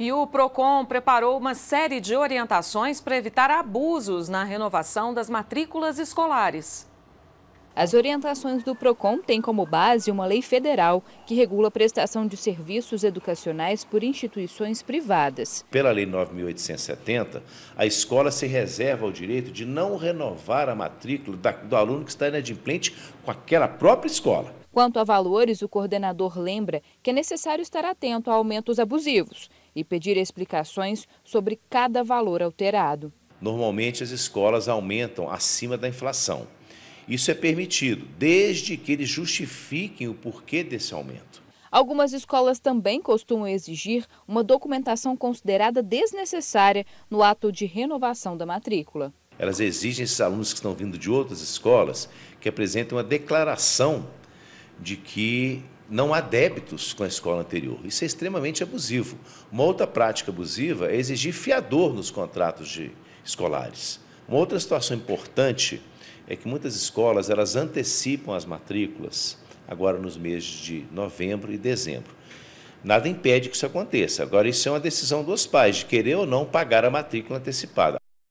E o PROCON preparou uma série de orientações para evitar abusos na renovação das matrículas escolares. As orientações do PROCON têm como base uma lei federal que regula a prestação de serviços educacionais por instituições privadas. Pela Lei 9.870, a escola se reserva o direito de não renovar a matrícula do aluno que está inadimplente com aquela própria escola. Quanto a valores, o coordenador lembra que é necessário estar atento a aumentos abusivos e pedir explicações sobre cada valor alterado. Normalmente as escolas aumentam acima da inflação. Isso é permitido, desde que eles justifiquem o porquê desse aumento. Algumas escolas também costumam exigir uma documentação considerada desnecessária no ato de renovação da matrícula. Elas exigem esses alunos que estão vindo de outras escolas que apresentem uma declaração de que não há débitos com a escola anterior. Isso é extremamente abusivo. Uma outra prática abusiva é exigir fiador nos contratos de escolares. Uma outra situação importante é que muitas escolas elas antecipam as matrículas agora nos meses de novembro e dezembro. Nada impede que isso aconteça. Agora, isso é uma decisão dos pais, de querer ou não pagar a matrícula antecipada.